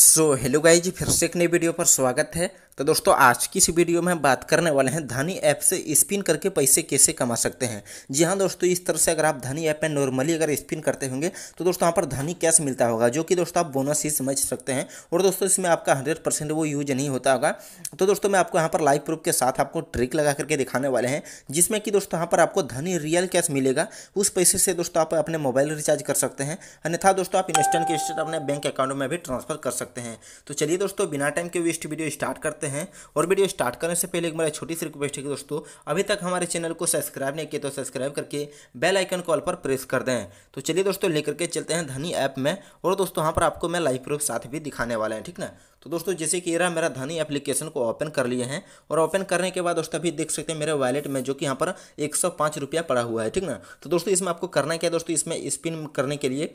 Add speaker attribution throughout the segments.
Speaker 1: so hello guys फिर से एक नई वीडियो पर स्वागत है तो दोस्तों आज की इस वीडियो में हम बात करने वाले हैं धनी ऐप से स्पिन करके पैसे कैसे कमा सकते हैं जी हाँ दोस्तों इस तरह से अगर आप धनी ऐप में नॉर्मली अगर स्पिन करते होंगे तो दोस्तों यहाँ पर धनी कैश मिलता होगा जो कि दोस्तों आप बोनस ही समझ सकते हैं और दोस्तों इसमें आपका हंड्रेड परसेंट वो यूज नहीं होता होगा तो दोस्तों मैं आपको यहाँ पर लाइव प्रूफ के साथ आपको ट्रिक लगा करके दिखाने वाले हैं जिसमें कि दोस्तों यहाँ पर आपको धनी रियल कैश मिलेगा उस पैसे से दोस्तों आप अपने मोबाइल रिचार्ज कर सकते हैं अन्यथा दोस्तों आप इंस्टेंट के अपने बैंक अकाउंट में भी ट्रांसफर कर सकते हैं तो चलिए दोस्तों बिना टाइम के वेस्ट वीडियो स्टार्ट करते हैं हैं और वीडियो स्टार्ट करने से पहले एक मेरा छोटी सी रिक्वेस्ट है कि दोस्तों अभी तक हमारे चैनल को सब्सक्राइब नहीं किया तो सब्सक्राइब करके बेल आइकन कॉल पर प्रेस कर दें तो चलिए दोस्तों लेकर के चलते हैं धनी ऐप में और दोस्तों यहाँ पर आपको मैं लाइव प्रूफ साथ भी दिखाने वाला है ठीक ना तो दोस्तों जैसे कि ये रहा मेरा धनी एप्लीकेशन को ओपन कर लिए हैं और ओपन करने के बाद दोस्तों अभी देख सकते हैं मेरे वॉलेट में जो कि यहाँ पर एक सौ पाँच रुपया पड़ा हुआ है ठीक ना तो दोस्तों इसमें आपको करना क्या है दोस्तों इसमें स्पिन करने के लिए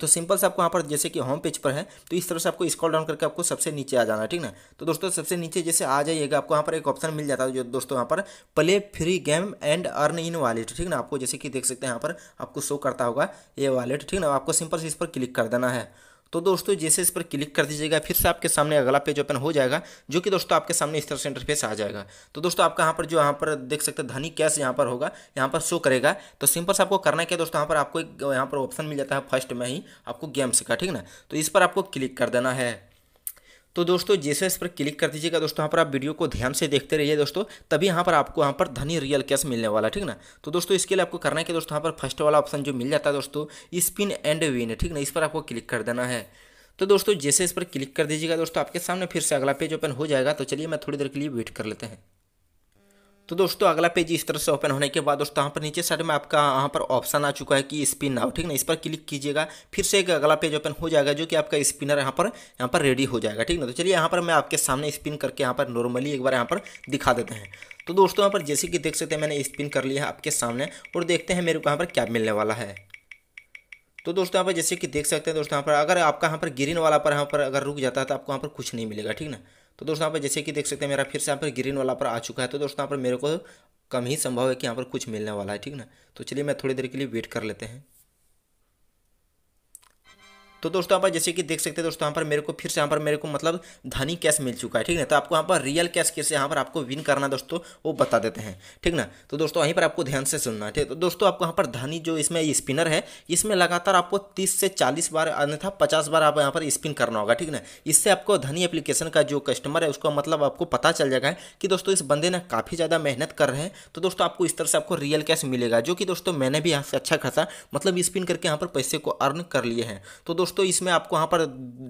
Speaker 1: तो सिंपल से आपको यहाँ पर जैसे कि होम पेज पर है तो इस तरह से आपको स्कॉल डाउन करके आपको सबसे नीचे आ जाना ठीक ना तो दोस्तों सबसे नीचे जैसे आ जाइएगा आपको यहाँ पर एक ऑप्शन मिल जाता है जो दोस्तों यहाँ पर play free game and earn in wallet ठीक ना आपको जैसे कि देख सकते हैं यहाँ पर आपको शो करता होगा ये वालेट ठीक ना आपको सिंपल से इस पर क्लिक कर देना है तो दोस्तों जैसे इस पर क्लिक कर दीजिएगा फिर से आपके सामने अगला पेज ओपन हो जाएगा जो कि दोस्तों आपके सामने इस तरह से इंटरफेस आ जाएगा तो दोस्तों आपका यहाँ पर जो यहाँ पर देख सकते हैं धनी कैश यहाँ पर होगा यहाँ पर शो करेगा तो सिंपल से आपको करना क्या दोस्तों यहाँ पर आपको एक यहाँ पर ऑप्शन मिल जाता है फर्स्ट में ही आपको गेम्स का ठीक ना तो इस पर आपको क्लिक कर देना है तो दोस्तों जैसे इस पर क्लिक कर दीजिएगा दोस्तों यहाँ पर आप वीडियो को ध्यान से देखते रहिए दोस्तों तभी यहाँ पर आपको यहाँ पर धनी रियल कैश मिलने वाला ठीक ना तो दोस्तों इसके लिए आपको करना है कि दोस्तों यहाँ पर फर्स्ट वाला ऑप्शन जो मिल जाता है दोस्तों स्पिन एंड विन ठीक ना इस पर आपको क्लिक कर देना है तो दोस्तों जैसे इस पर क्लिक कर दीजिएगा दोस्तों आपके सामने फिर से अगला पेज ओपन हो जाएगा तो चलिए मैं थोड़ी देर के लिए वेट कर लेते हैं तो दोस्तों अगला पेज इस तरह से ओपन होने के बाद दोस्तों यहाँ पर नीचे साइड में आपका यहाँ पर ऑप्शन आ चुका है कि स्पिन नाउ ठीक ना इस पर क्लिक कीजिएगा फिर से एक अगला पेज ओपन हो जाएगा जो कि आपका स्पिनर यहाँ पर यहाँ पर रेडी हो जाएगा ठीक ना तो चलिए यहाँ पर मैं आपके सामने स्पिन करके यहाँ पर नॉर्मली एक बार यहाँ पर दिखा देते हैं तो दोस्तों यहाँ पर जैसे कि देख सकते हैं मैंने स्पिन कर लिया है आपके सामने और देखते हैं मेरे को यहाँ पर क्या मिलने वाला है तो दोस्तों यहाँ पर जैसे कि देख सकते हैं दोस्तों यहाँ पर अगर आपका यहाँ पर ग्रीन वाला पर यहाँ पर अगर रुक जाता है तो आपको यहाँ पर कुछ नहीं मिलेगा ठीक ना तो दोस्तों यहाँ पर जैसे कि देख सकते हैं मेरा फिर से यहाँ पर ग्रीन वाला पर आ चुका है तो दोस्तों यहाँ पर मेरे को कम ही संभव है कि यहाँ पर कुछ मिलने वाला है ठीक ना तो चलिए मैं थोड़ी देर के लिए वेट कर लेते हैं तो दोस्तों यहाँ पर जैसे कि देख सकते हैं दोस्तों यहाँ पर मेरे को फिर से यहाँ पर मेरे को मतलब धनी कैश मिल चुका है ठीक ना तो आपको यहाँ पर रियल कैश कैसे यहाँ पर आपको विन करना दोस्तों वो बता देते हैं ठीक ना तो दोस्तों वहीं पर आपको ध्यान से सुनना है ठीक तो दोस्तों आपको यहाँ पर धनी जो इसमें स्पिनर है इसमें लगातार आपको तीस से चालीस बार अन्यथा पचास बार आप यहाँ पर स्पिन करना होगा ठीक ना इससे आपको धनी एप्लीकेशन का जो कस्टमर है उसको मतलब आपको पता चल जाएगा कि दोस्तों इस बंदे ने काफ़ी ज़्यादा मेहनत कर रहे हैं तो दोस्तों आपको इस तरह से आपको रियल कैश मिलेगा जो कि दोस्तों मैंने भी यहाँ से अच्छा खासा मतलब स्पिन करके यहाँ पर पैसे को अर्न कर लिए हैं तो दोस्तों दोस्तों इसमें आपको यहाँ पर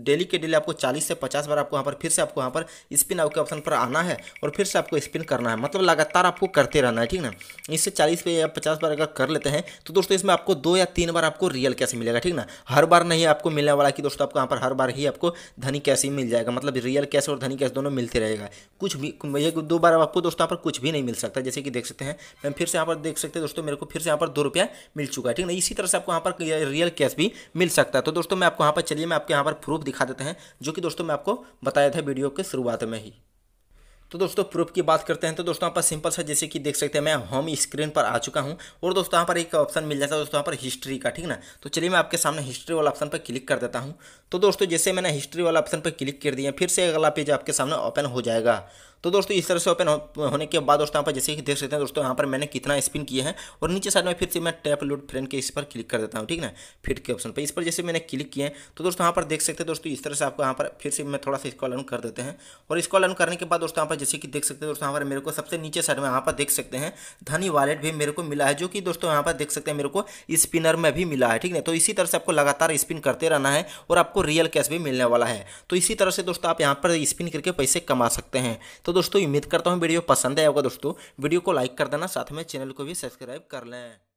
Speaker 1: डेली के डेली आपको चालीस से पचास बार आपको यहाँ पर फिर से आपको यहाँ पर स्पिन आपके ऑप्शन पर आना है और फिर से आपको स्पिन करना है मतलब लगातार आपको करते रहना है ठीक ना इससे चालीस या पचास बार अगर कर लेते हैं तो दोस्तों इसमें आपको दो या तीन बार आपको रियल कैसे मिलेगा ठीक ना हर बार नहीं आपको मिलने वाला कि दोस्तों आपको यहाँ पर हर बार ही आपको धनी कैसे मिल जाएगा मतलब रियल कैश और धनी कैश दोनों मिलते रहेगा कुछ भी एक दो बार आपको दोस्तों यहाँ पर कुछ भी नहीं मिल सकता जैसे कि देख सकते हैं मैं फिर से यहाँ पर देख सकते हैं दोस्तों मेरे को फिर से यहाँ पर दो रुपया मिल चुका है ठीक ना इसी तरह से आपको यहाँ पर रियल कैश भी मिल सकता है तो दोस्तों मैं आपको यहाँ पर चलिए मैं आपको यहाँ पर प्रूफ दिखा देते हैं जो कि दोस्तों मैं आपको बताया था वीडियो के शुरुआत में ही तो दोस्तों प्रूफ की बात करते हैं तो दोस्तों यहाँ पर सिंपल सा जैसे कि देख सकते हैं मैं होम स्क्रीन पर आ चुका हूँ और दोस्तों यहाँ पर एक ऑप्शन मिल जाता है दोस्तों यहाँ पर हिस्ट्री का ठीक ना तो चलिए मैं आपके सामने हिस्ट्री वाला ऑप्शन पर क्लिक कर देता हूँ तो दोस्तों जैसे मैंने हिस्ट्री वाला ऑप्शन पर क्लिक कर दिया फिर से अगला पेज आपके सामने ओपन हो जाएगा तो दोस्तों इस तरह से ओपन होने के बाद दोस्तों यहाँ पर जैसे कि देख सकते हैं दोस्तों यहाँ पर मैंने कितना स्पिन किया है और नीचे साइड में फिर से मैं टैप लोड फ्रेंड के इस पर क्लिक कर देता हूँ ठीक ना फिट के ऑप्शन पर इस पर जैसे मैंने क्लिक किया है तो दोस्तों यहाँ पर देख सकते हैं दोस्तों इस तरह से आपको यहाँ पर फिर से मैं थोड़ा सा स्कॉल अलन कर देते हैं और स्कॉल अन करने के बाद दोस्तों यहाँ पर जैसे कि देख सकते हैं दोस्तों यहाँ पर मेरे को सबसे नीचे साइड में यहाँ पर देख सकते हैं धनी वॉलेट भी मेरे को मिला है जो कि दोस्तों यहाँ पर देख सकते हैं मेरे को स्पिनर में भी मिला है ठीक है तो इसी तरह से आपको लगातार स्पिन करते रहना है और आपको रियल कैश भी मिलने वाला है तो इसी तरह से दोस्तों आप यहाँ पर स्पिन करके पैसे कमा सकते हैं तो दोस्तों उम्मीद करता हूँ वीडियो पसंद आएगा दोस्तों वीडियो को लाइक कर देना साथ में चैनल को भी सब्सक्राइब कर लें